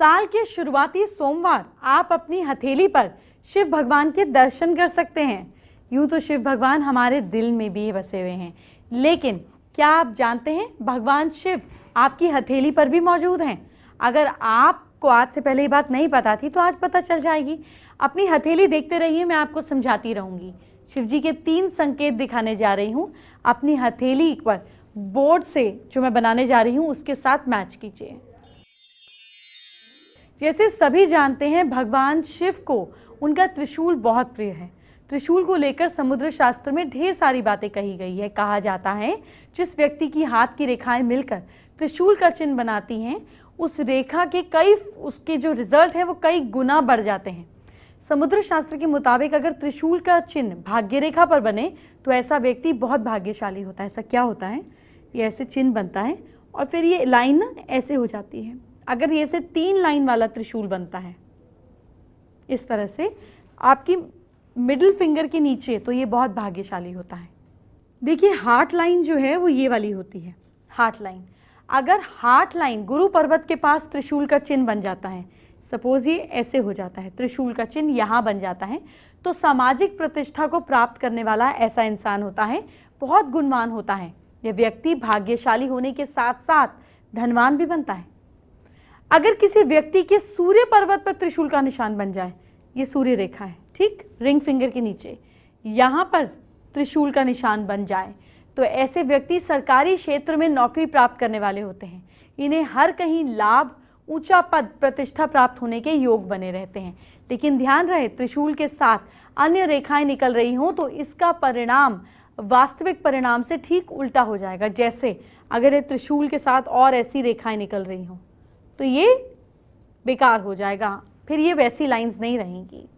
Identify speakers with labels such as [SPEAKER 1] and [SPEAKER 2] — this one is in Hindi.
[SPEAKER 1] साल के शुरुआती सोमवार आप अपनी हथेली पर शिव भगवान के दर्शन कर सकते हैं यूं तो शिव भगवान हमारे दिल में भी बसे हुए हैं लेकिन क्या आप जानते हैं भगवान शिव आपकी हथेली पर भी मौजूद हैं अगर आपको आज से पहले ये बात नहीं पता थी तो आज पता चल जाएगी अपनी हथेली देखते रहिए मैं आपको समझाती रहूँगी शिव जी के तीन संकेत दिखाने जा रही हूँ अपनी हथेली पर बोर्ड से जो मैं बनाने जा रही हूँ उसके साथ मैच कीजिए जैसे सभी जानते हैं भगवान शिव को उनका त्रिशूल बहुत प्रिय है त्रिशूल को लेकर समुद्र शास्त्र में ढेर सारी बातें कही गई है कहा जाता है जिस व्यक्ति की हाथ की रेखाएं मिलकर त्रिशूल का चिन्ह बनाती हैं उस रेखा के कई उसके जो रिजल्ट है वो कई गुना बढ़ जाते हैं समुद्र शास्त्र के मुताबिक अगर त्रिशूल का चिन्ह भाग्य रेखा पर बने तो ऐसा व्यक्ति बहुत भाग्यशाली होता है ऐसा क्या होता है ये ऐसे चिन्ह बनता है और फिर ये लाइन ऐसे हो जाती है अगर ये से तीन लाइन वाला त्रिशूल बनता है इस तरह से आपकी मिडिल फिंगर के नीचे तो ये बहुत भाग्यशाली होता है देखिए हार्ट लाइन जो है वो ये वाली होती है हार्ट लाइन अगर हार्ट लाइन गुरु पर्वत के पास त्रिशूल का चिन्ह बन जाता है सपोज ये ऐसे हो जाता है त्रिशूल का चिन्ह यहाँ बन जाता है तो सामाजिक प्रतिष्ठा को प्राप्त करने वाला ऐसा इंसान होता है बहुत गुणवान होता है यह व्यक्ति भाग्यशाली होने के साथ साथ धनवान भी बनता है अगर किसी व्यक्ति के सूर्य पर्वत पर त्रिशूल का निशान बन जाए ये सूर्य रेखा है ठीक रिंग फिंगर के नीचे यहाँ पर त्रिशूल का निशान बन जाए तो ऐसे व्यक्ति सरकारी क्षेत्र में नौकरी प्राप्त करने वाले होते हैं इन्हें हर कहीं लाभ ऊंचा पद प्रतिष्ठा प्राप्त होने के योग बने रहते हैं लेकिन ध्यान रहे त्रिशूल के साथ अन्य रेखाएं निकल रही हों तो इसका परिणाम वास्तविक परिणाम से ठीक उल्टा हो जाएगा जैसे अगर ये त्रिशूल के साथ और ऐसी रेखाएं निकल रही हों तो ये बेकार हो जाएगा फिर ये वैसी लाइंस नहीं रहेंगी